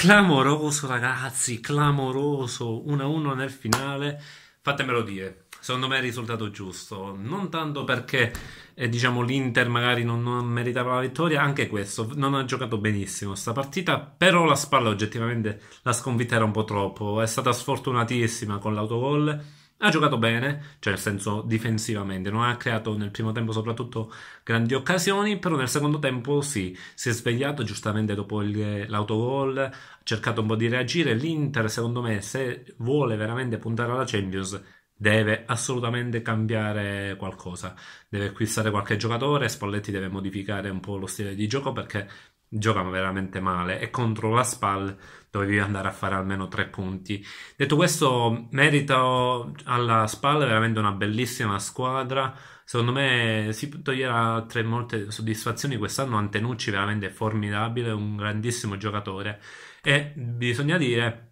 Clamoroso, ragazzi, clamoroso. 1-1 nel finale. Fatemelo dire. Secondo me è il risultato giusto. Non tanto perché eh, diciamo, l'Inter magari non, non, meritava la vittoria, anche questo. Non ha giocato benissimo questa partita. Però la spalla oggettivamente la sconfitta era un po' troppo. È stata sfortunatissima con l'autogol ha giocato bene, cioè nel senso difensivamente, non ha creato nel primo tempo soprattutto grandi occasioni, però nel secondo tempo sì, si è svegliato giustamente dopo il, l'autogol, ha cercato un po' di reagire, l'Inter secondo me se vuole veramente puntare alla Champions deve assolutamente cambiare qualcosa, deve acquistare qualche giocatore, Spalletti deve modificare un po' lo stile di gioco perché giocano veramente male e contro la SPAL dovevi andare a fare almeno tre punti. Detto questo, merito alla SPAL veramente una bellissima squadra. Secondo me si toglierà altre molte soddisfazioni quest'anno. Antenucci veramente formidabile, un grandissimo giocatore. E bisogna dire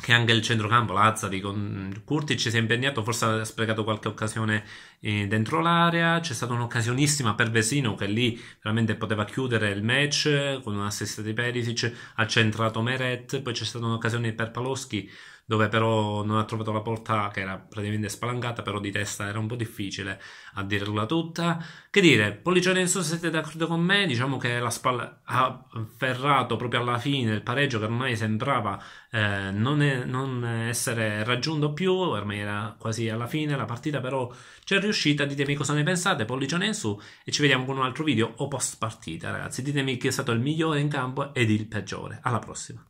che anche il centrocampo, Lazzari con Kurtic si è impegnato, forse ha sprecato qualche occasione eh, dentro l'area, c'è stata un'occasionissima per Vesino che lì veramente poteva chiudere il match eh, con un assist di Perisic, ha centrato Meret, poi c'è stata un'occasione per Paloschi dove però non ha trovato la porta che era praticamente spalancata, però di testa era un po' difficile a dirla tutta. Che dire, Pollicione, in su, siete d'accordo con me, diciamo che la spalla ha ferrato proprio alla fine il pareggio che ormai sembrava eh, non, è, non, essere raggiunto più, ormai era quasi alla fine la partita, però c'è riuscita, ditemi cosa ne pensate, Pollicione in su e ci vediamo con un altro video o post partita, ragazzi, ditemi chi è stato il migliore in campo ed il peggiore. Alla prossima.